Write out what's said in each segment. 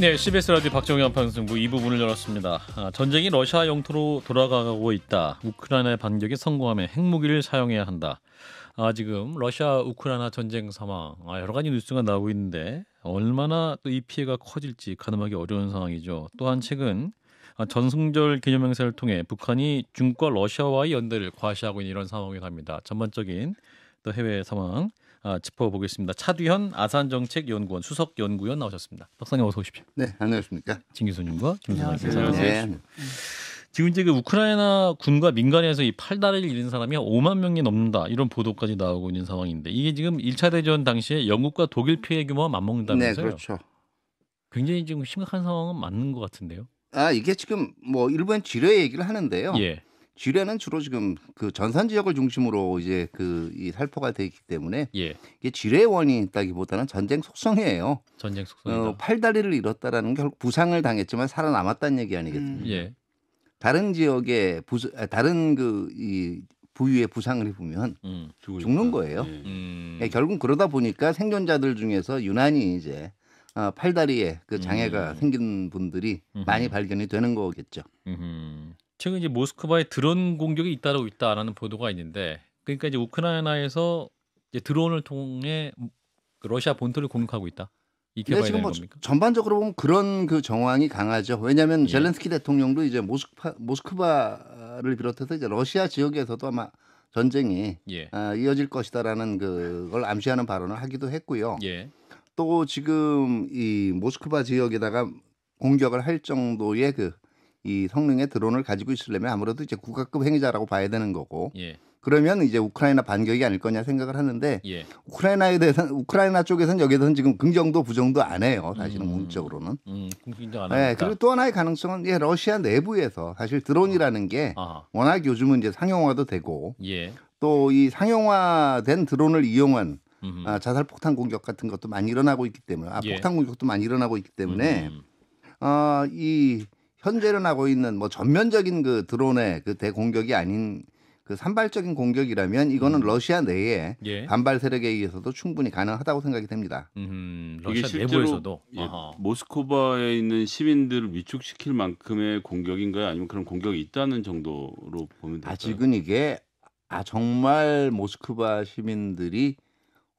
네, CBS 라디오 박정현 방송부 이 부분을 열었습니다. 아, 전쟁이 러시아 영토로 돌아가고 있다. 우크라이나의 반격에 성공하면 핵무기를 사용해야 한다. 아, 지금 러시아 우크라이나 전쟁 상황 아, 여러 가지 뉴스가 나오고 있는데 얼마나 또 이 피해가 커질지 가늠하기 어려운 상황이죠. 또한 최근 아, 전승절 기념 행사를 통해 북한이 중국과 러시아와의 연대를 과시하고 있는 이런 상황이랍니다. 전반적인 또 해외 상황 어, 짚어보겠습니다. 차두현 아산정책연구원 수석연구원 나오셨습니다. 박사님 어서 오십시오. 네, 안녕하십니까? 진 교수님과 김선아 교수님. 네. 지금 이제 그 우크라이나 군과 민간에서 이 팔다리를 잃은 사람이 5만 명이 넘는다 이런 보도까지 나오고 있는 상황인데 이게 지금 1차 대전 당시에 영국과 독일 피해 규모와 맞먹는다면서요? 네, 그렇죠. 굉장히 지금 심각한 상황은 맞는 것 같은데요. 아 이게 지금 뭐 일본 지뢰 얘기를 하는데요. 예. 지뢰는 주로 지금 그 전산 지역을 중심으로 이제 그 이 살포가 돼 있기 때문에 예. 이게 지뢰 원인이 있다기보다는 전쟁 속성이에요. 전쟁 속성 어, 팔다리를 잃었다라는 게 결국 부상을 당했지만 살아남았다는 얘기 아니겠습니까? 음. 예. 다른 지역에 부 아, 다른 그이 부위에 부상을 입으면 음, 죽는 거예요. 예. 음. 예, 결국 그러다 보니까 생존자들 중에서 유난히 이제 어, 팔다리에 그 장애가 음. 생긴 분들이 많이 발견이 되는 거겠죠. 최근 이제 모스크바에 드론 공격이 잇따르고 있다라는 보도가 있는데 그러니까 이제 우크라이나에서 이제 드론을 통해 러시아 본토를 공격하고 있다. 이게 네, 지금 뭐 겁니까? 전반적으로 보면 그런 그 정황이 강하죠. 왜냐하면 예. 젤렌스키 대통령도 이제 모스크바, 모스크바를 비롯해서 이제 러시아 지역에서도 아마 전쟁이 예. 아, 이어질 것이다라는 그걸 암시하는 발언을 하기도 했고요. 예. 또 지금 이 모스크바 지역에다가 공격을 할 정도의 그이 성능의 드론을 가지고 있으려면 아무래도 이제 국가급 행위자라고 봐야 되는 거고 예. 그러면 이제 우크라이나 반격이 아닐 거냐 생각을 하는데 예. 우크라이나에 대해서 는 우크라이나 쪽에서는 여기서는 에 지금 긍정도 부정도 안 해요 사실은 음, 공적으로는 음, 긍정 안 네, 그리고 또 하나의 가능성은 예, 러시아 내부에서 사실 드론이라는 게 아. 아하. 워낙 요즘은 이제 상용화도 되고 예. 또 이 상용화된 드론을 이용한 아, 자살 폭탄 공격 같은 것도 많이 일어나고 있기 때문에 아, 예. 폭탄 공격도 많이 일어나고 있기 때문에 음. 어, 이 현재 일어나고 있는 뭐 전면적인 그 드론의 그 대공격이 아닌 그 산발적인 공격이라면 이거는 음. 러시아 내에 예. 반발 세력에 의해서도 충분히 가능하다고 생각이 됩니다. 음, 러시아 내부에서도 예, 모스크바에 있는 시민들을 위축시킬 만큼의 공격인가요? 아니면 그런 공격이 있다는 정도로 보면 될까요? 아직은 이게 아 정말 모스크바 시민들이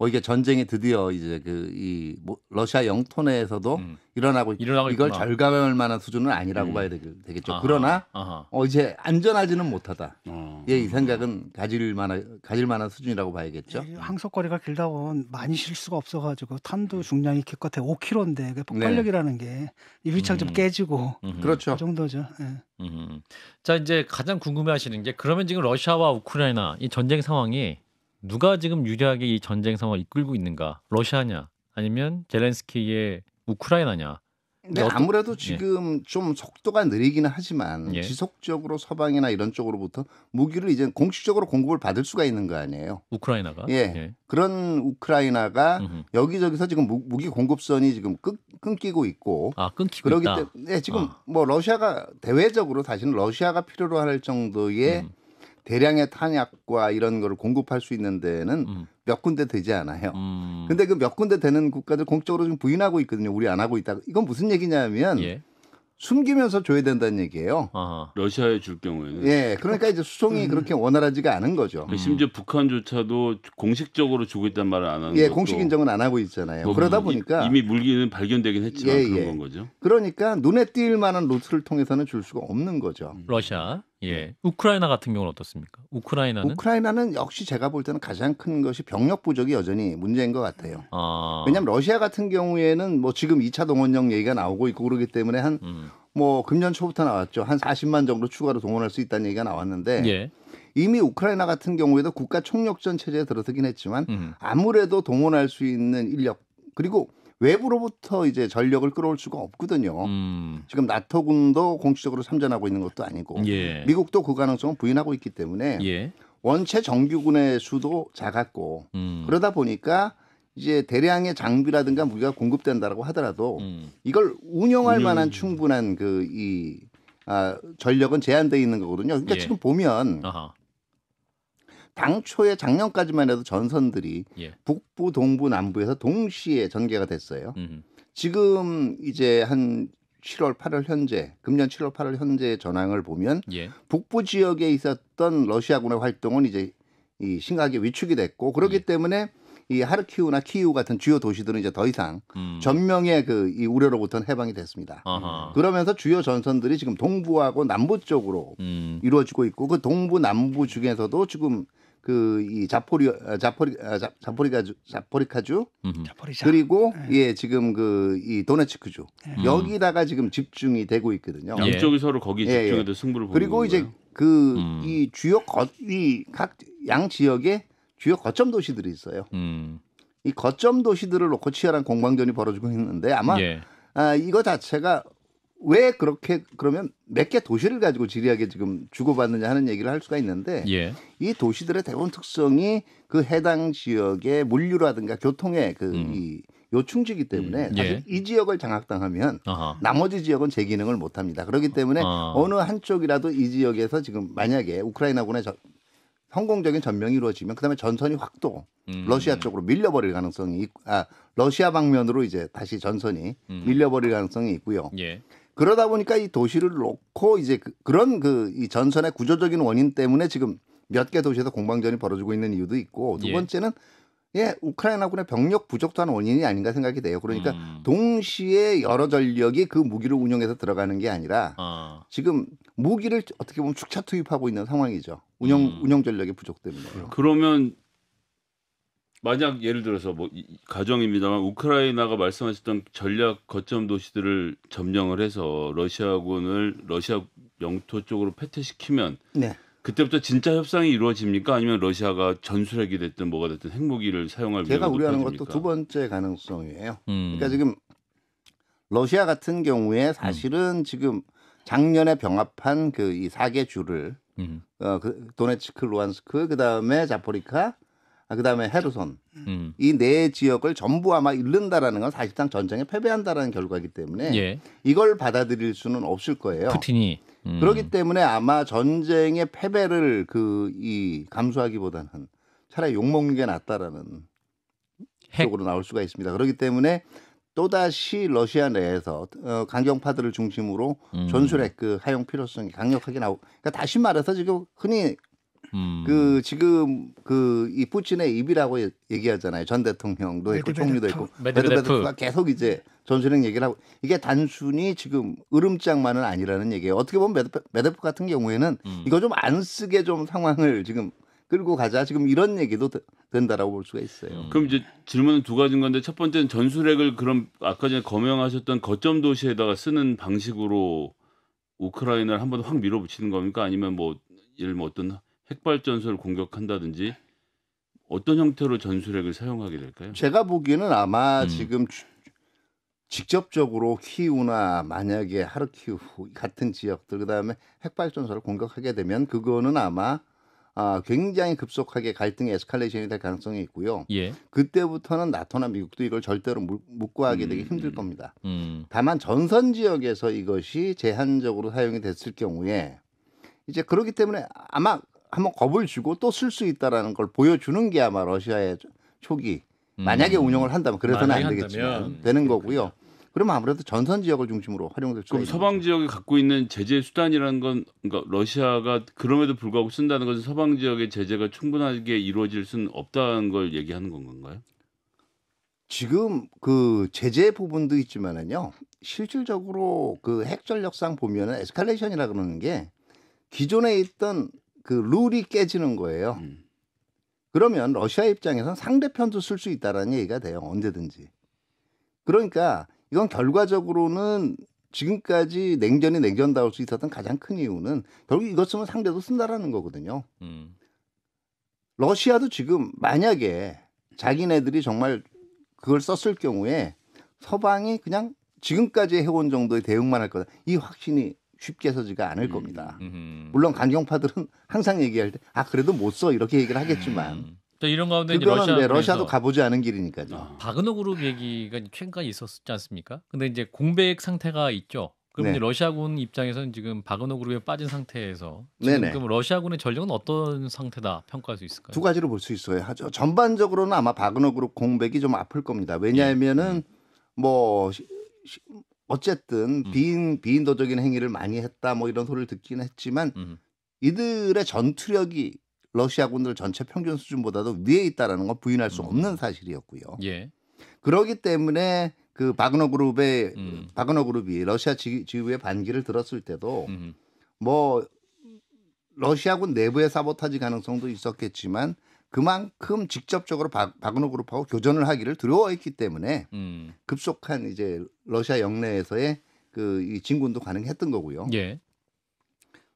어, 이게 전쟁이 드디어 이제 그이 뭐 러시아 영토 내에서도 음. 일어나고, 일어나고 이걸 있구나. 절감할 만한 수준은 아니라고 음. 봐야 되겠, 죠 그러나 어 이제 안전하지는 못하다. 어. 예, 이 생각은 가질 만한 가질 만한 수준이라고 봐야겠죠. 예, 음. 항속거리가 길다 온 많이 실수가 없어 가지고 탄두 음. 중량이 기껏해 5kg인데 그 폭발력이라는 네. 게유창좀 음. 깨지고 음 그렇죠. 그 정도죠. 예. 자, 이제 가장 궁금해 하시는 게 그러면 지금 러시아와 우크라이나 이 전쟁 상황이 누가 지금 유리하게 이 전쟁 상황을 이끌고 있는가? 러시아냐? 아니면 젤렌스키의 우크라이나냐? 근데 어 아무래도 예. 지금 예. 좀 속도가 느리기는 하지만 예. 지속적으로 서방이나 이런 쪽으로부터 무기를 이제 공식적으로 공급을 받을 수가 있는 거 아니에요? 우크라이나가 예, 예. 그런 우크라이나가 음흠. 여기저기서 지금 무, 기 공급선이 지금 끊, 끊기고 있고 아 끊기고 그렇기 때문에 지금 아. 뭐 러시아가 대외적으로 다시는 러시아가 필요로 할 정도의 음. 대량의 탄약과 이런 거를 공급할 수 있는 데는 음. 몇 군데 되지 않아요. 음. 근데 그 몇 군데 되는 국가들 공적으로 지금 부인하고 있거든요. 우리 안 하고 있다. 이건 무슨 얘기냐면 예. 숨기면서 줘야 된다는 얘기예요. 아하. 러시아에 줄 경우에는 예, 그러니까 이제 수송이 음. 그렇게 원활하지가 않은 거죠. 음. 심지어 북한조차도 공식적으로 주고 있단 말을 안 하는 예, 공식 인정은 안 하고 있잖아요. 뭐 그러다 보니까 이미 물기는 발견되긴 했지만 예, 그런 예. 건 거죠. 그러니까 눈에 띌 만한 루트를 통해서는 줄 수가 없는 거죠. 러시아. 예. 네. 우크라이나 같은 경우는 어떻습니까? 우크라이나는 우크라이나는 역시 제가 볼 때는 가장 큰 것이 병력 부족이 여전히 문제인 것 같아요. 아... 왜냐하면 러시아 같은 경우에는 뭐 지금 2차 동원령 얘기가 나오고 있고 그러기 때문에 한뭐 음. 뭐 금년 초부터 나왔죠. 한 40만 정도 추가로 동원할 수 있다는 얘기가 나왔는데 예. 이미 우크라이나 같은 경우에도 국가 총력전 체제에 들어서긴 했지만 음. 아무래도 동원할 수 있는 인력 그리고 외부로부터 이제 전력을 끌어올 수가 없거든요. 음. 지금 나토군도 공식적으로 참전하고 있는 것도 아니고 예. 미국도 그 가능성은 부인하고 있기 때문에 예. 원체 정규군의 수도 작았고 음. 그러다 보니까 이제 대량의 장비라든가 무기가 공급된다라고 하더라도 음. 이걸 운영할 운 만한 충분한 그이 아, 전력은 제한돼 있는 거거든요. 그러니까 예. 지금 보면 아하. 당초에 작년까지만 해도 전선들이 예. 북부, 동부, 남부에서 동시에 전개가 됐어요. 음흠. 지금 이제 한 7월 8월 현재 금년 7월 8월 현재 전황을 보면 예. 북부 지역에 있었던 러시아군의 활동은 이제 이 심각하게 위축이 됐고 그렇기 예. 때문에 이 하르키우나 키우 같은 주요 도시들은 이제 더 이상 음. 전명의 그 이 우려로부터는 해방이 됐습니다. 아하. 그러면서 주요 전선들이 지금 동부하고 남부 쪽으로 음. 이루어지고 있고 그 동부 남부 중에서도 지금 그이 자포리 아, 자포리 아, 자, 포리가주 자포리카주 자포리자. 그리고 네. 예 지금 그 이 도네츠크주 네. 음. 여기다가 지금 집중이 되고 있거든요. 네. 양쪽이 서로 거기 집중해서 예, 예. 승부를 보는 그리고 이제 그이 음. 주요 거이각 양지역의 주요 거점 도시들이 있어요. 음. 이 거점 도시들을 놓고 치열한 공방전이 벌어지고 있는데 아마 예. 아, 이거 자체가 왜 그렇게 그러면 몇 개 도시를 가지고 지리하게 지금 주고받느냐 하는 얘기를 할 수가 있는데 예. 이 도시들의 대부 특성이 그 해당 지역의 물류라든가 교통의 그이 음. 요충지기 때문에 예. 사실 이 지역을 장악당하면 아하. 나머지 지역은 제 기능을 못 합니다. 그렇기 때문에 아. 어느 한쪽이라도 이 지역에서 지금 만약에 우크라이나군의 저, 성공적인 전명이 이루어지면 그다음에 전선이 확도 음. 러시아 쪽으로 밀려버릴 가능성이 있, 아 러시아 방면으로 이제 다시 전선이 음. 밀려버릴 가능성이 있고요. 예. 그러다 보니까 이 도시를 놓고 이제 그, 런그 이 전선의 구조적인 원인 때문에 지금 몇 개 도시에서 공방전이 벌어지고 있는 이유도 있고 두 예. 번째는 예, 예 우크라이나군의 병력 부족도한 원인이 아닌가 생각이 돼요. 그러니까 음. 동시에 여러 전력이 그 무기를 운영해서 들어가는 게 아니라 어. 지금 무기를 어떻게 보면 축차 투입하고 있는 상황이죠. 운영 음. 운영 전력이 부족 때문에. 그러면 만약 예를 들어서 뭐 가정입니다만 우크라이나가 말씀하셨던 전략 거점 도시들을 점령을 해서 러시아군을 러시아 영토 쪽으로 패퇴시키면 네. 그때부터 진짜 협상이 이루어집니까? 아니면 러시아가 전술핵이 됐든 뭐가 됐든 핵무기를 사용할 제가 우려하는 것도 두 번째 가능성이에요. 음. 그러니까 지금 러시아 같은 경우에 사실은 음. 지금 작년에 병합한 그이 사개 주를 음. 어, 그 도네츠크, 루안스크, 그 다음에 자포리카, 아, 그다음에 헤르손 음. 이네 지역을 전부 아마 잃는다라는 건 사실상 전쟁에 패배한다라는 결과이기 때문에 예. 이걸 받아들일 수는 없을 거예요. 푸틴이 음. 그렇기 때문에 아마 전쟁의 패배를 그 이 감수하기보다는 차라리 욕 먹는 게 낫다라는 핵. 쪽으로 나올 수가 있습니다. 그렇기 때문에 또다시 러시아 내에서 어, 강경파들을 중심으로 음. 전술핵 그 사용 필요성이 강력하게 나오 그러니까 다시 말해서 지금 흔히 음. 그 지금 그 이 푸틴의 입이라고 얘기하잖아요. 전 대통령도 있고 총리도 있고 메드베데프가 계속 이제 전술핵 얘기를 하고 이게 단순히 지금 으름장만은 아니라는 얘기예요. 어떻게 보면 메드베프, 메드베프 같은 경우에는 음. 이거 좀 안 쓰게 좀 상황을 지금 끌고 가자. 지금 이런 얘기도 된다라고 볼 수가 있어요. 음. 그럼 이제 질문은 두 가지인 건데 첫 번째는 전술핵을 그럼 아까 전에 거명하셨던 거점 도시에다가 쓰는 방식으로 우크라이나를 한번 확 밀어붙이는 겁니까? 아니면 뭐 예를 뭐 어떤 핵발전소를 공격한다든지 어떤 형태로 전술핵을 사용하게 될까요? 제가 보기에는 아마 음. 지금 직접적으로 키우나 만약에 하르키우 같은 지역들 그다음에 핵발전소를 공격하게 되면 그거는 아마 아, 굉장히 급속하게 갈등이 에스컬레이션이 될 가능성이 있고요. 예. 그때부터는 나토나 미국도 이걸 절대로 묵과하게 음, 되기 음, 힘들 음. 겁니다. 음. 다만 전선 지역에서 이것이 제한적으로 사용이 됐을 경우에 이제 그렇기 때문에 아마 한번 겁을 주고 또 쓸 수 있다라는 걸 보여주는 게 아마 러시아의 초기 음. 만약에 음. 운영을 한다면 그래서는 안 되겠지만 되는 거고요. 그러면 아무래도 전선 지역을 중심으로 활용될 수 있는 서방 지역이 갖고 있는 제재 수단이라는 건 그러니까 러시아가 그럼에도 불구하고 쓴다는 것은 서방 지역의 제재가 충분하게 이루어질 수는 없다는 걸 얘기하는 건가요? 지금 그 제재 부분도 있지만은요. 실질적으로 그 핵전력상 보면은 에스컬레이션이라 그러는 게 기존에 있던 그 룰이 깨지는 거예요. 음. 그러면 러시아 입장에선 상대편도 쓸 수 있다라는 얘기가 돼요. 언제든지. 그러니까 이건 결과적으로는 지금까지 냉전이 냉전다울 수 있었던 가장 큰 이유는 결국 이것 쓰면 상대도 쓴다라는 거거든요. 음. 러시아도 지금 만약에 자기네들이 정말 그걸 썼을 경우에 서방이 그냥 지금까지 해온 정도의 대응만 할 거다. 이 확신이 쉽게 서지가 않을 음, 겁니다. 음. 물론 강경파들은 항상 얘기할 때 아 그래도 못 써 이렇게 얘기를 하겠지만 음. 또 이런 가운데 러시아 네, 러시아도 가보지 않은 길이니까요. 바그너 아, 그룹 얘기가 최근까지 있었지 않습니까? 근데 이제 공백 상태가 있죠. 그럼 네. 러시아군 입장에서는 지금 바그너 그룹에 빠진 상태에서 지금 러시아군의 전력은 어떤 상태다 평가할 수 있을까요? 두 가지로 볼 수 있어요. 하죠. 전반적으로는 아마 바그너 그룹 공백이 좀 아플 겁니다. 왜냐하면은 네. 뭐 어쨌든 음. 비인 비인도적인 행위를 많이 했다 뭐 이런 소리를 듣긴 했지만 음. 이들의 전투력이 러시아군들 전체 평균 수준보다도 위에 있다라는 건 부인할 수 없는 음. 사실이었고요. 예. 그러기 때문에 그 바그너 그룹의 음. 바그너 그룹이 러시아 지, 지휘의 반기를 들었을 때도 음. 뭐 러시아군 내부의 사보타지 가능성도 있었겠지만 그만큼 직접적으로 박, 박은호 그룹하고 교전을 하기를 두려워했기 때문에 음. 급속한 이제 러시아 영내에서의 그 이 진군도 가능했던 거고요. 예.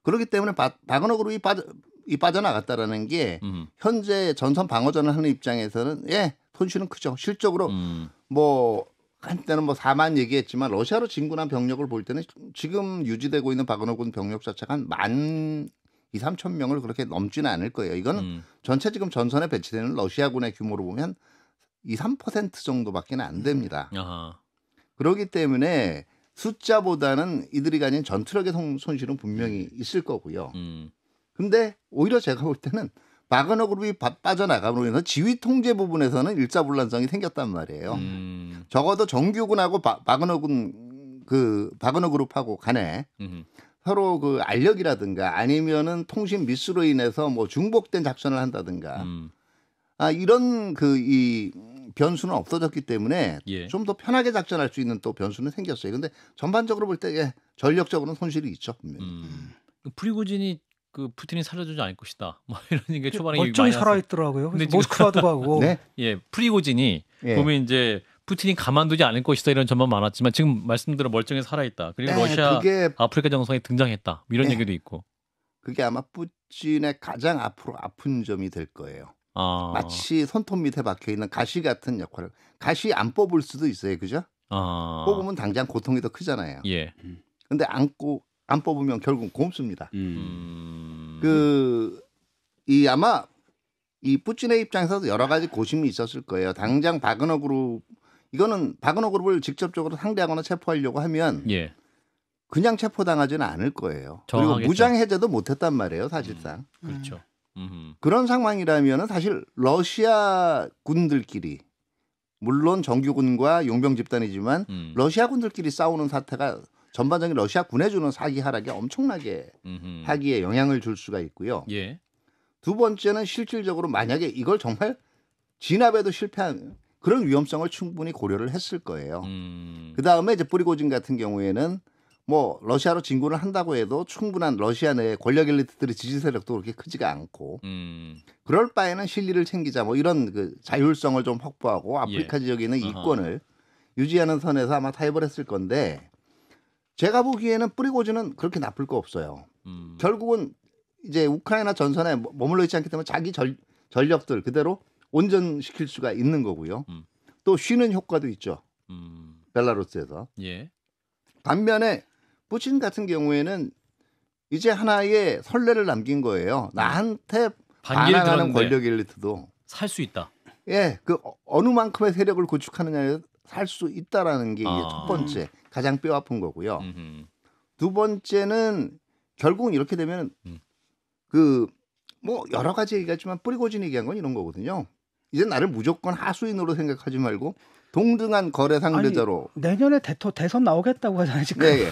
그렇기 때문에 바, 박은호 그룹이 빠져 이 빠져나갔다라는 게 음. 현재 전선 방어전을 하는 입장에서는 예 손실은 크죠. 실적으로 음. 뭐 한때는 뭐 4만 얘기했지만 러시아로 진군한 병력을 볼 때는 지금 유지되고 있는 박은호군 병력 자체가 한만 이 삼천 명을 그렇게 넘지는 않을 거예요. 이건 음. 전체 지금 전선에 배치되는 러시아군의 규모로 보면 2, 3% 퍼센트 정도밖에는 안 됩니다. 아하. 그렇기 때문에 숫자보다는 이들이 가진 전투력의 손실은 분명히 음. 있을 거고요. 음. 근데 오히려 제가 볼 때는 마그너 그룹이 빠져나감으로 인해서 지휘 통제 부분에서는 일자불란성이 생겼단 말이에요. 음. 적어도 정규군하고 바, 마그너 군그 바그너 그룹하고 간에 음. 서로 그 알력이라든가 아니면은 통신 미스로 인해서 뭐 중복된 작전을 한다든가 음. 아 이런 그 이 변수는 없어졌기 때문에 예. 좀더 편하게 작전할 수 있는 또 변수는 생겼어요. 근데 전반적으로 볼때 예, 전력적으로는 손실이 있죠. 분명히. 음. 그 프리고진이 그 푸틴이 살려주지 않을 것이다. 뭐 이런 게 초반에 멀쩡이 살아 있더라고요. 모스크바도 가고. 네? 예, 프리고진이 예. 보면 이제 푸틴이 가만두지 않을 것이다 이런 전망 많았지만 지금 말씀대로 멀쩡히 살아있다. 그리고 네, 러시아 그게... 아프리카 정상에 등장했다. 이런 네. 얘기도 있고. 그게 아마 푸틴의 가장 앞으로 아픈 점이 될 거예요. 아... 마치 손톱 밑에 박혀 있는 가시 같은 역할을 가시 안 뽑을 수도 있어요, 그죠? 아... 뽑으면 당장 고통이 더 크잖아요. 예. 근데 안고 안 뽑으면 결국 곰습니다. 음... 음. 그이 아마 이 푸틴의 입장에서도 여러 가지 고심이 있었을 거예요. 당장 바그너 그룹 이거는 박은호 그룹을 직접적으로 상대하거나 체포하려고 하면 예. 그냥 체포당하지는 않을 거예요. 정하겠죠. 그리고 무장 해제도 못했단 말이에요, 사실상. 음, 그렇죠. 음. 음. 그런 상황이라면 사실 러시아 군들끼리 물론 정규군과 용병 집단이지만 음. 러시아 군들끼리 싸우는 사태가 전반적인 러시아 군에 주는 사기 하락에 엄청나게 음흠. 하기에 영향을 줄 수가 있고요. 예. 두 번째는 실질적으로 만약에 이걸 정말 진압에도 실패한 그런 위험성을 충분히 고려를 했을 거예요. 음. 그 다음에 이제 뿌리고진 같은 경우에는 뭐 러시아로 진군을 한다고 해도 충분한 러시아 내 권력 엘리트들의 지지 세력도 그렇게 크지가 않고 음. 그럴 바에는 실리를 챙기자 뭐 이런 그 자율성을 좀 확보하고 예. 아프리카 예. 지역에 있는 이권을 유지하는 선에서 아마 타협을 했을 건데 제가 보기에는 뿌리고진은 그렇게 나쁠 거 없어요. 음. 결국은 이제 우크라이나 전선에 머물러 있지 않기 때문에 자기 전, 전력들 그대로 온전시킬 수가 있는 거고요. 음. 또 쉬는 효과도 있죠. 음. 벨라루스에서. 예. 반면에 푸친 같은 경우에는 이제 하나의 선례를 남긴 거예요. 음. 나한테 반항하는 권력 엘리트도 살 수 있다. 예, 그 어느 만큼의 세력을 구축하느냐에 살 수 있다라는 게 아. 첫 번째 가장 뼈 아픈 거고요. 음흠. 두 번째는 결국은 이렇게 되면 음. 그뭐 여러 가지 얘기하지만 뿌리고진 얘기한 건 이런 거거든요. 이제 나를 무조건 하수인으로 생각하지 말고 동등한 거래 상대자로 아니, 내년에 대토 대선 나오겠다고 하잖아요 지금 네, 예.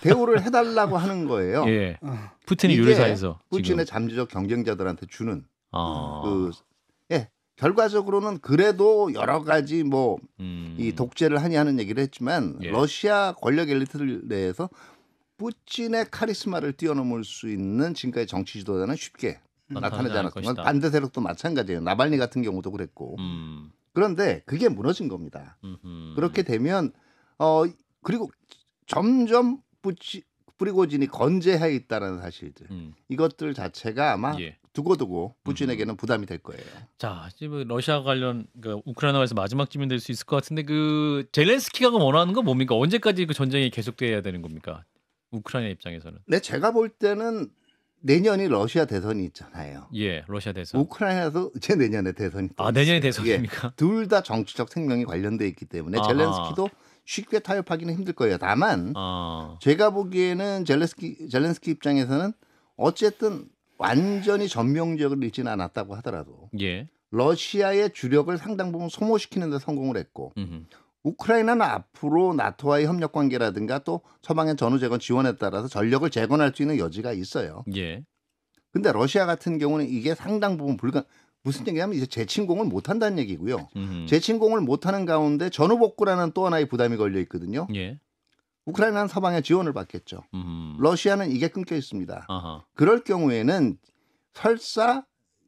대우를 해달라고 하는 거예요. 예. 어. 푸틴이 유례사에서 푸틴의 지금. 잠재적 경쟁자들한테 주는 아. 그 예. 결과적으로는 그래도 여러 가지 뭐이 음. 독재를 하니 하는 얘기를 했지만 예. 러시아 권력 엘리트들 내에서 푸틴의 카리스마를 뛰어넘을 수 있는 지금까지 정치 지도자는 쉽게 음. 나타나지 않았지만 반대세력도 마찬가지예요. 나발리 같은 경우도 그랬고. 음. 그런데 그게 무너진 겁니다. 음흠. 그렇게 되면 어 그리고 점점 뿌치, 뿌리고진이 건재해 있다는 사실들 음. 이것들 자체가 아마 예. 두고두고 푸틴에게는 음. 부담이 될 거예요. 자, 지금 뭐 러시아 관련 그 우크라이나에서 마지막 쯤이 될수 있을 것 같은데 그 젤렌스키가 원하는 건 뭡니까? 언제까지 그 전쟁이 계속돼야 되는 겁니까? 우크라이나 입장에서는. 네, 제가 볼 때는 내년이 러시아 대선이 있잖아요. 예, 러시아 대선. 우크라이나도 이제 내년에 대선이. 아, 내년에 예, 대선입니까? 예, 둘다 정치적 생명이 관련돼 있기 때문에 아 젤렌스키도 쉽게 타협하기는 힘들 거예요. 다만 아. 제가 보기에는 젤렌스키 젤렌스키 입장에서는 어쨌든 완전히 전명적을 잃지는 않았다고 하더라도 예. 러시아의 주력을 상당 부분 소모시키는 데 성공을 했고 음흠. 우크라이나는 앞으로 나토와의 협력 관계라든가 또 서방의 전후 재건 지원에 따라서 전력을 재건할 수 있는 여지가 있어요. 예. 근데 러시아 같은 경우는 이게 상당 부분 불가 무슨 얘기냐면 이제 재침공을 못 한다는 얘기고요. 음흠. 재침공을 못 하는 가운데 전후 복구라는 또 하나의 부담이 걸려 있거든요. 예. 우크라이나는 서방의 지원을 받겠죠. 음흠. 러시아는 이게 끊겨 있습니다. 아하. 그럴 경우에는 설사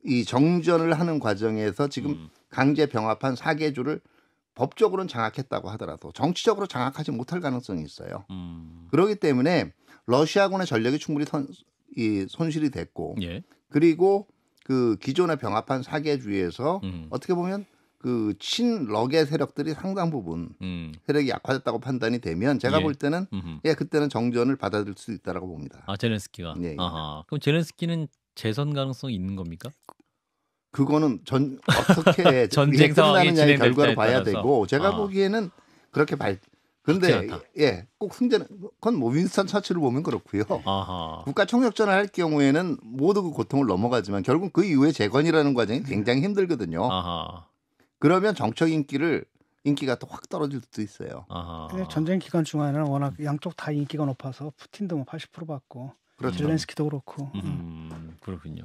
이 정전을 하는 과정에서 지금 음. 강제 병합한 사개주를 법적으로는 장악했다고 하더라도 정치적으로 장악하지 못할 가능성이 있어요. 음. 그러기 때문에 러시아군의 전력이 충분히 선, 이 손실이 됐고 예. 그리고 그 기존의 병합한 사계주에서 음. 어떻게 보면 그친러의 세력들이 상당 부분 음. 세력이 약화됐다고 판단이 되면 제가 예. 볼 때는 음흠. 예 그때는 정전을 받아들일 수 있다라고 봅니다. 아 제렌스키가. 예, 예. 아하. 그럼 제렌스키는 재선 가능성이 있는 겁니까? 그거는 전 어떻게 전쟁 끝나느냐의 결과로 봐야 되고 제가 어. 보기에는 그렇게 발 근데 예, 꼭 승자는 그건 뭐 윈스턴 처치를 보면 그렇고요. 국가 총력전을 할 경우에는 모두 그 고통을 넘어가지만 결국 그 이후에 재건이라는 과정이 굉장히 힘들거든요. 아하. 그러면 정책 인기를 인기가 또 확 떨어질 수도 있어요. 전쟁 기간 중에는 워낙 양쪽 다 인기가 높아서 푸틴도 뭐 80% 받고 그렇죠. 젤렌스키도 그렇고. 음, 음, 그렇군요.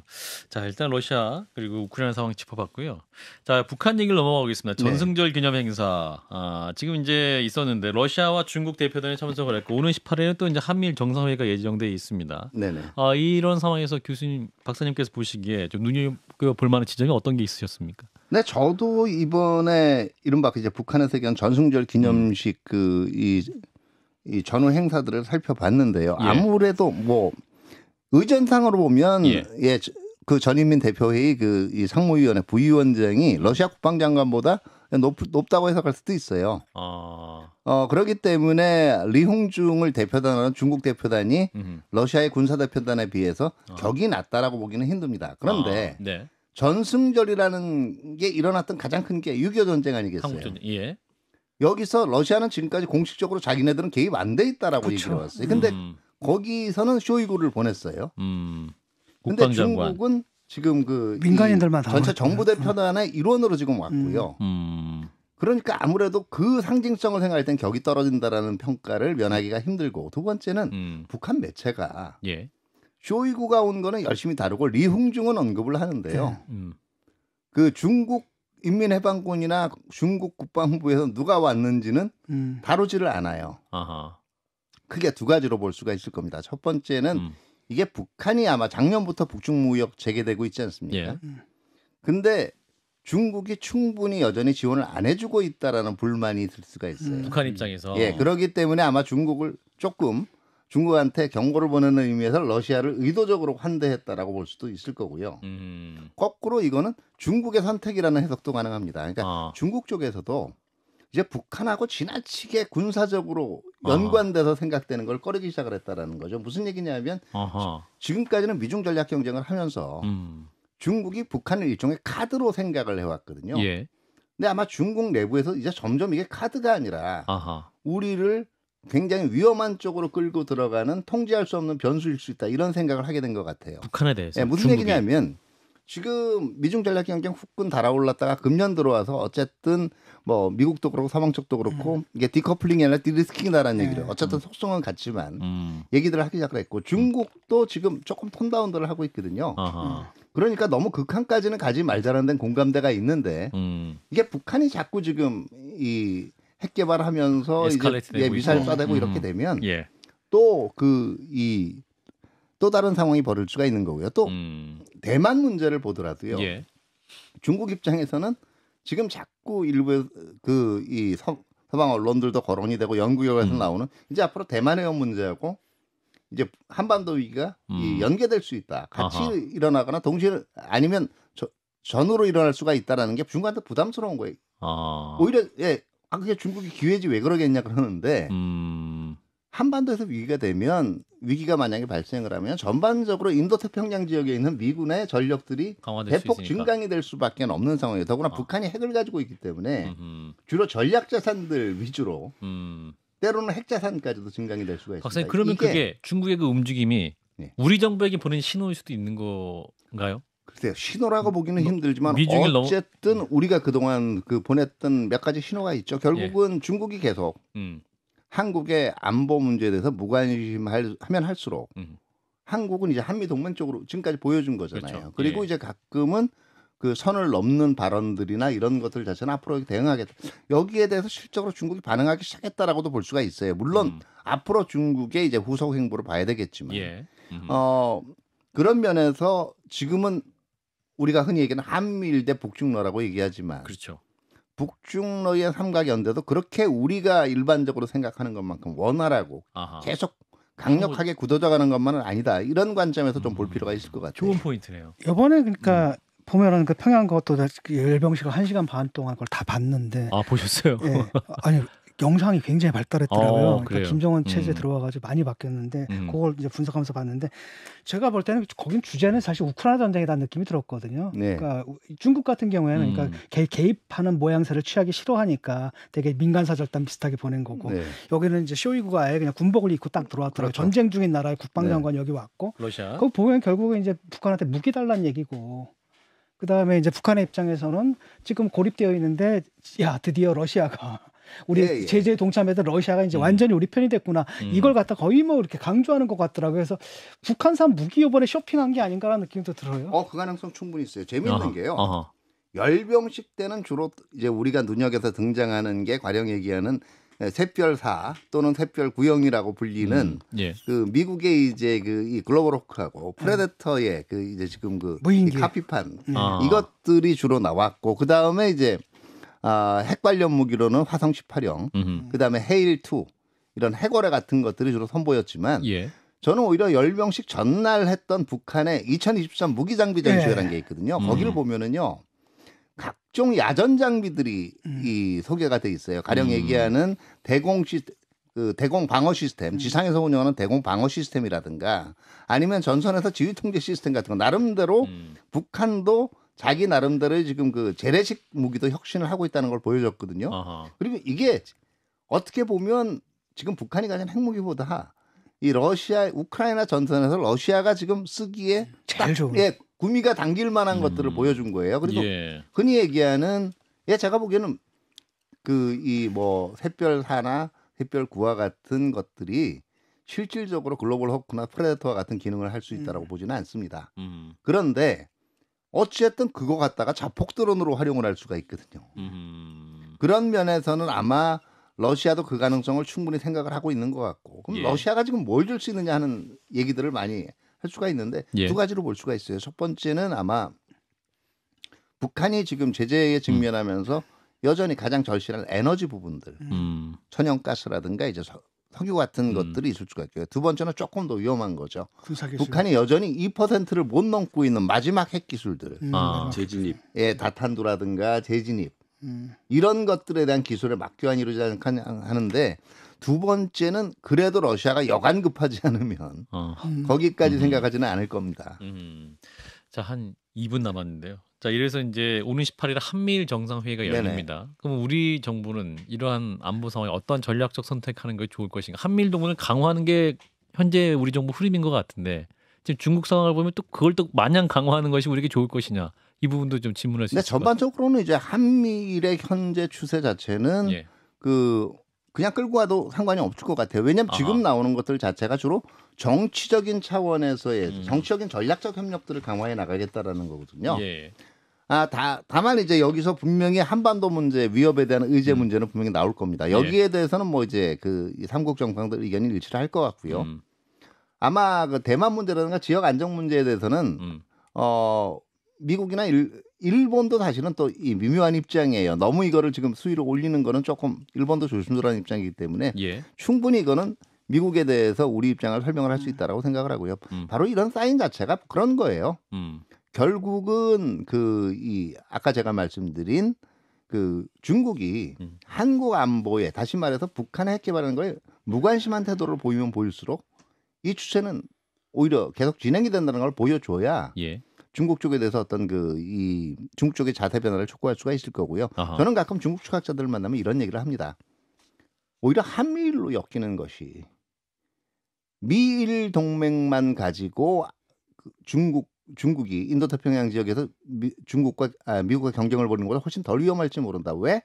자 일단 러시아 그리고 우크라이나 상황 짚어봤고요. 자 북한 얘기를 넘어가겠습니다. 네. 전승절 기념 행사 아, 지금 이제 있었는데 러시아와 중국 대표단이 참석을 했고 오는 18일에 또 이제 한미일 정상회의가 예정돼 있습니다. 네네. 아, 이런 상황에서 교수님 박사님께서 보시기에 좀 눈여겨 볼 만한 지점이 어떤 게 있으셨습니까? 네, 저도 이번에 이른바 그 이제 북한에서 얘기한 전승절 기념식 음. 그이 이 전후 행사들을 살펴봤는데요. 예. 아무래도 뭐 의전상으로 보면 예. 예그 전인민 대표회의 그이 상무위원회 부위원장이 러시아 국방장관보다 높, 높다고 해석할 수도 있어요. 아. 어, 그렇기 때문에 리홍중을 대표단하는 중국 대표단이 음흠. 러시아의 군사 대표단에 비해서 아. 격이 낮다라고 보기는 힘듭니다. 그런데 아. 네. 전승절이라는 게 일어났던 가장 큰게6.25 전쟁 아니겠어요? 예. 여기서 러시아는 지금까지 공식적으로 자기네들은 개입 안 돼 있다라고 그쵸? 얘기를 왔어요. 근데 음. 거기서는 쇼이구를 보냈어요. 음. 근데 중국은 지금 그 민간인들만 전체 정부 대표단의 일원으로 지금 왔고요. 음. 음. 그러니까 아무래도 그 상징성을 생각할 땐 격이 떨어진다라는 평가를 면하기가 힘들고 두 번째는 음. 북한 매체가 예. 쇼이구가 온 거는 열심히 다루고 리홍중은 언급을 하는데요. 네. 음. 그 중국 인민해방군이나 중국 국방부에서 누가 왔는지는 음. 다루지를 않아요. 아하. 크게 두 가지로 볼 수가 있을 겁니다. 첫 번째는 음. 이게 북한이 아마 작년부터 북중 무역 재개되고 있지 않습니까? 예. 음. 근데 중국이 충분히 여전히 지원을 안 해주고 있다라는 불만이 있을 수가 있어요. 음. 북한 입장에서. 예, 그러기 때문에 아마 중국을 조금 중국한테 경고를 보내는 의미에서 러시아를 의도적으로 환대했다라고 볼 수도 있을 거고요. 음. 거꾸로 이거는 중국의 선택이라는 해석도 가능합니다. 그러니까 아. 중국 쪽에서도 이제 북한하고 지나치게 군사적으로 아. 연관돼서 생각되는 걸 꺼리기 시작을 했다라는 거죠. 무슨 얘기냐면 아하. 지금까지는 미중 전략 경쟁을 하면서 음. 중국이 북한을 일종의 카드로 생각을 해왔거든요. 예. 근데 아마 중국 내부에서 이제 점점 이게 카드가 아니라 아하. 우리를 굉장히 위험한 쪽으로 끌고 들어가는 통제할 수 없는 변수일 수 있다 이런 생각을 하게 된 것 같아요. 북한에 대해서 네, 무슨 중국이. 얘기냐면 지금 미중 전략 경쟁 후끈 달아올랐다가 금년 들어와서 어쨌든 뭐 미국도 그렇고 서방 쪽도 그렇고 음. 이게 디커플링이 아니라 디리스킹이다라는 네. 얘기를 어쨌든 음. 속성은 같지만 음. 얘기들을 하기 시작했고 중국도 지금 조금 톤다운들을 하고 있거든요. 아 그러니까 너무 극한까지는 가지 말자는 데는 공감대가 있는데 음. 이게 북한이 자꾸 지금 이 핵개발하면서 이제 예, 미사일 쏴대고 이렇게 음. 되면 예. 또그 이또 다른 상황이 벌어질 수가 있는 거고요. 또 음. 대만 문제를 보더라도요. 예. 중국 입장에서는 지금 자꾸 일부 그 이 서방 언론들도 거론이 되고 연구 결과에서 음. 나오는 이제 앞으로 대만의 문제하고 이제 한반도 위기가 음. 이 연계될 수 있다. 같이 아하. 일어나거나 동시에 아니면 저, 전후로 일어날 수가 있다라는 게 중국한테 부담스러운 거예요. 아. 오히려 예, 아 그게 중국이 기회지 왜 그러겠냐 그러는데 음. 한반도에서 위기가 되면 위기가 만약에 발생을 하면 전반적으로 인도 태평양 지역에 있는 미군의 전력들이 대폭 증강이 될 수밖에 없는 상황이에요. 더구나 아. 북한이 핵을 가지고 있기 때문에 음흠. 주로 전략 자산들 위주로 음. 때로는 핵 자산까지도 증강이 될 수가 있습니다. 박사님 그러면 그게 중국의 그 움직임이 네. 우리 정부에게 보낸 신호일 수도 있는 건가요? 글쎄요 신호라고 보기는 너, 힘들지만 어쨌든 너무... 예. 우리가 그동안 그 보냈던 몇 가지 신호가 있죠. 결국은 예. 중국이 계속 음. 한국의 안보 문제에 대해서 무관심하면 할수록 음. 한국은 이제 한미 동맹 쪽으로 지금까지 보여준 거잖아요. 그렇죠. 그리고 예. 이제 가끔은 그 선을 넘는 발언들이나 이런 것들 자체는 앞으로 대응하겠다. 여기에 대해서 실적으로 중국이 반응하기 시작했다라고도 볼 수가 있어요. 물론 음. 앞으로 중국의 이제 후속 행보를 봐야 되겠지만, 예. 음. 어 그런 면에서 지금은 우리가 흔히 얘기하는 한미일대 복중러라고 얘기하지만, 그렇죠. 북중러의 삼각연대도 그렇게 우리가 일반적으로 생각하는 것만큼 원활하고 아하. 계속 강력하게 굳어져가는 것만은 아니다 이런 관점에서 좀볼 음, 필요가 있을 것 같아요. 좋은 포인트네요. 이번에 그러니까 음. 보면은 그 평양 그것도 열병식을 한 시간 반 동안 그걸 다 봤는데 아 보셨어요? 예. 아니 영상이 굉장히 발달했더라고요. 어, 그러니까 김정은 체제 음. 들어와가지고 많이 바뀌었는데 음. 그걸 이제 분석하면서 봤는데 제가 볼 때는 거긴 주제는 사실 우크라이나 전쟁이라는 느낌이 들었거든요. 네. 그러니까 중국 같은 경우에는 그러니까 음. 그러니까 개, 입하는 모양새를 취하기 싫어하니까 되게 민간사절단 비슷하게 보낸 거고 네. 여기는 이제 쇼이구가 아예 그냥 군복을 입고 딱 들어왔더라고요. 그렇죠. 전쟁 중인 나라의 국방장관 네. 여기 왔고 러시아. 그거 보면 결국은 이제 북한한테 무기 달란 얘기고 그다음에 이제 북한의 입장에서는 지금 고립되어 있는데 야 드디어 러시아가 우리 예, 예. 제재에 동참했던 러시아가 이제 음. 완전히 우리 편이 됐구나. 음. 이걸 갖다 거의 뭐 이렇게 강조하는 것 같더라고요. 그래서 북한산 무기 요번에 쇼핑한 게 아닌가라는 느낌도 들어요. 어, 그 가능성 충분히 있어요. 재미있는 어허, 게요. 어허. 열병식 때는 주로 이제 우리가 눈여겨서 등장하는 게 과령 얘기하는 샛별사 또는 샛별 구형이라고 불리는 음, 예. 그 미국의 이제 그이 글로벌 호크하고 음. 프레데터의 그 이제 지금 그 카피판 음. 아. 이것들이 주로 나왔고 그 다음에 이제 아, 핵 관련 무기로는 화성 18형, 그다음에 헤일 2 이런 핵월래 같은 것들이 주로 선보였지만 예. 저는 오히려 열병식 전날 했던 북한의 2023 무기 장비 전시회라는 예. 게 있거든요. 음. 거기를 음. 보면은요. 각종 야전 장비들이 음. 이 소개가 돼 있어요. 가령 음. 얘기하는 대공 시그 대공 방어 시스템, 음. 지상에서 운영하는 대공 방어 시스템이라든가 아니면 전선에서 지휘 통제 시스템 같은 거 나름대로 음. 북한도 자기 나름대로 지금 그 재래식 무기도 혁신을 하고 있다는 걸 보여줬거든요. 아하. 그리고 이게 어떻게 보면 지금 북한이 가진 핵무기보다 이 러시아 우크라이나 전선에서 러시아가 지금 쓰기에 음. 딱, 좋은. 예, 구미가 당길 만한 음. 것들을 보여준 거예요. 그리고 예. 흔히 얘기하는 예 제가 보기에는 그 이뭐햇별 하나 햇별 구와 같은 것들이 실질적으로 글로벌 호크나 프레데터와 같은 기능을 할 수 있다라고 음. 보지는 않습니다. 음. 그런데 어찌됐든 그거 갖다가 자폭 드론으로 활용을 할 수가 있거든요. 음. 그런 면에서는 아마 러시아도 그 가능성을 충분히 생각을 하고 있는 것 같고 그럼 예. 러시아가 지금 뭘 줄 수 있느냐 하는 얘기들을 많이 할 수가 있는데 예. 두 가지로 볼 수가 있어요. 첫 번째는 아마 북한이 지금 제재에 직면하면서 음. 여전히 가장 절실한 에너지 부분들, 음. 천연가스라든가 이제 석유 같은 음. 것들이 있을 수가 있고요. 두 번째는 조금 더 위험한 거죠. 북한이 여전히 2%를 못 넘고 있는 마지막 핵 기술들을 음. 아, 네, 재진입. 예, 다탄두라든가 재진입. 음. 이런 것들에 대한 기술을 막교환이 루자하는데두 번째는 그래도 러시아가 여간 급하지 않으면 어. 음. 거기까지 생각하지는 않을 겁니다. 자, 한 2분 남았는데요. 자, 이래서 이제 오는 18일 한미일 정상회의가 열립니다. 네네. 그럼 우리 정부는 이러한 안보 상황에 어떠한 전략적 선택하는 게 좋을 것인가? 한미일 동맹을 강화하는 게 현재 우리 정부 흐름인 것 같은데 지금 중국 상황을 보면 또 그걸 또 마냥 강화하는 것이 우리에게 좋을 것이냐? 이 부분도 좀 질문할 수 있습니다. 전반적으로는 이제 한미일의 현재 추세 자체는 예. 그 그냥 끌고 와도 상관이 없을 것 같아요. 왜냐하면 아하. 지금 나오는 것들 자체가 주로 정치적인 차원에서의 음. 정치적인 전략적 협력들을 강화해 나가겠다라는 거거든요. 예. 아, 다, 다만 이제 여기서 분명히 한반도 문제 위협에 대한 의제 음. 문제는 분명히 나올 겁니다. 여기에 예. 대해서는 뭐 이제 그 삼국 정상들 의견이 일치를 할 것 같고요. 음. 아마 그 대만 문제라든가 지역 안정 문제에 대해서는 음. 어, 미국이나 일, 일본도 사실은 또 이 미묘한 입장이에요. 너무 이거를 지금 수위를 올리는 거는 조금 일본도 조심스러운 입장이기 때문에 예. 충분히 이거는 미국에 대해서 우리 입장을 설명을 할수 음. 있다라고 생각을 하고요. 음. 바로 이런 사인 자체가 그런 거예요. 음. 결국은 그이 아까 제가 말씀드린 그 중국이 음. 한국 안보에 다시 말해서 북한의 핵 개발하는 거에 무관심한 태도를 보이면 보일수록 이 추세는 오히려 계속 진행이 된다는 걸 보여줘야 예. 중국 쪽에 대해서 어떤 그 이 중국 쪽의 자세 변화를 촉구할 수가 있을 거고요. 아하. 저는 가끔 중국 철학자들을 만나면 이런 얘기를 합니다. 오히려 한미일로 엮이는 것이 미일 동맹만 가지고 그 중국 중국이 인도태평양 지역에서 미, 중국과 아, 미국과 경쟁을 벌이는 것보다 훨씬 덜 위험할지 모른다. 왜?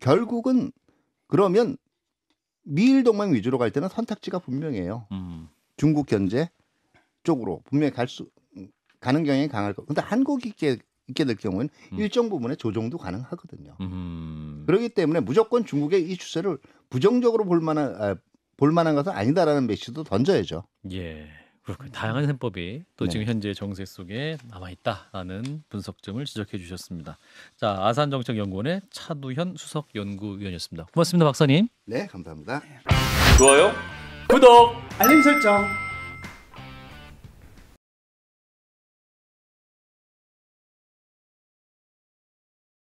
결국은 그러면 미일 동맹 위주로 갈 때는 선택지가 분명해요. 음. 중국 견제 쪽으로 분명히 갈수 가는 경향이 강할 거. 근데 한국이 있게 있게 될 경우는 음. 일정 부분의 조정도 가능하거든요. 음. 그렇기 때문에 무조건 중국의 이 추세를 부정적으로 볼 만한 아, 볼 만한 것은 아니다라는 메시지도 던져야죠. 예. 그렇군요. 다양한 셈법이 또 네. 지금 현재 정세 속에 남아 있다라는 분석점을 지적해 주셨습니다. 자, 아산 정책 연구원의 차두현 수석 연구위원이었습니다. 고맙습니다, 박사님. 네, 감사합니다. 좋아요. 구독, 알림 설정.